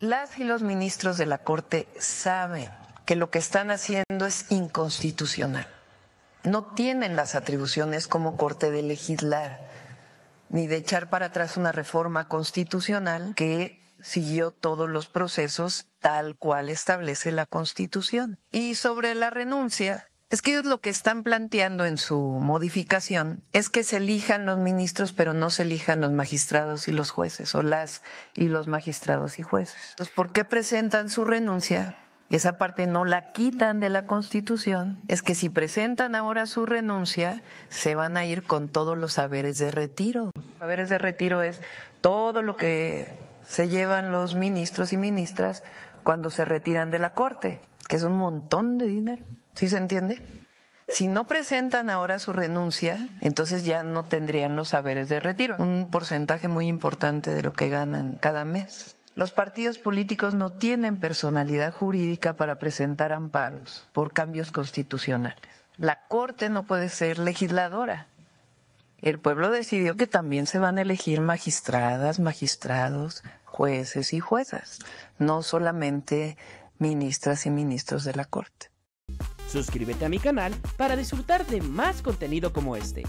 Las y los ministros de la Corte saben que lo que están haciendo es inconstitucional. No tienen las atribuciones como Corte de legislar ni de echar para atrás una reforma constitucional que siguió todos los procesos tal cual establece la Constitución. Y sobre la renuncia, es que ellos lo que están planteando en su modificación es que se elijan los ministros, pero no se elijan los magistrados y los jueces, o las y los magistrados y jueces. Entonces, ¿por qué presentan su renuncia? Esa parte no la quitan de la Constitución. Es que si presentan ahora su renuncia, se van a ir con todos los saberes de retiro. Saberes de retiro es todo lo que se llevan los ministros y ministras cuando se retiran de la Corte que es un montón de dinero. ¿Sí se entiende? Si no presentan ahora su renuncia, entonces ya no tendrían los saberes de retiro, un porcentaje muy importante de lo que ganan cada mes. Los partidos políticos no tienen personalidad jurídica para presentar amparos por cambios constitucionales. La Corte no puede ser legisladora. El pueblo decidió que también se van a elegir magistradas, magistrados, jueces y juezas, no solamente ministras y ministros de la Corte. Suscríbete a mi canal para disfrutar de más contenido como este.